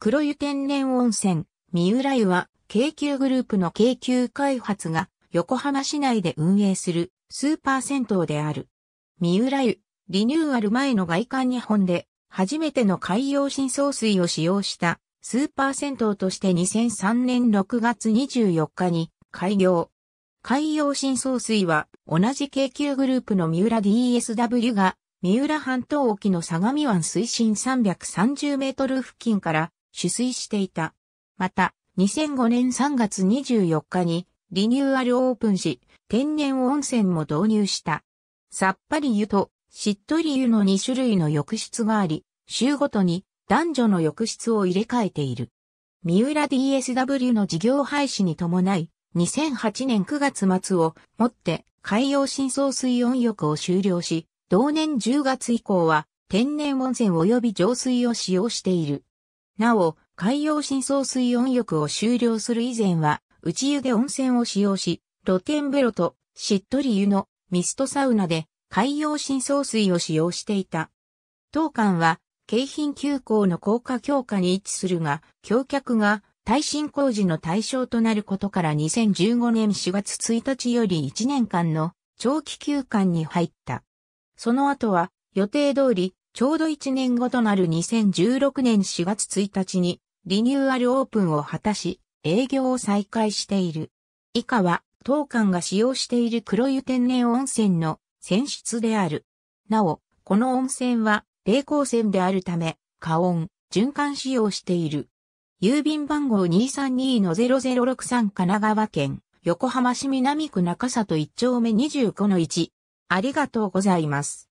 黒湯天然温泉、三浦湯は、京急グループの京急開発が、横浜市内で運営する、スーパー銭湯である。三浦湯、リニューアル前の外観日本で、初めての海洋深層水を使用した、スーパー銭湯として2003年6月24日に、開業。海洋深層水は、同じ京急グループの三浦 DSW が、三浦半島沖の相模湾水深330メートル付近から取水していた。また、2005年3月24日にリニューアルオープンし、天然温泉も導入した。さっぱり湯としっとり湯の2種類の浴室があり、週ごとに男女の浴室を入れ替えている。三浦 DSW の事業廃止に伴い、2008年9月末をもって海洋深層水温浴を終了し、同年10月以降は天然温泉及び浄水を使用している。なお、海洋深層水温浴を終了する以前は、内湯で温泉を使用し、露天風呂としっとり湯のミストサウナで海洋深層水を使用していた。当館は、京浜急行の高架強化に位置するが、橋脚が耐震工事の対象となることから2015年4月1日より1年間の長期休館に入った。その後は予定通りちょうど1年後となる2016年4月1日にリニューアルオープンを果たし、営業を再開している。以下は、当館が使用している黒湯天然温泉の泉質である。なお、この温泉は、冷光泉であるため、加温、循環使用している。郵便番号232-0063神奈川県、横浜市南区中里1丁目25-1。ありがとうございます。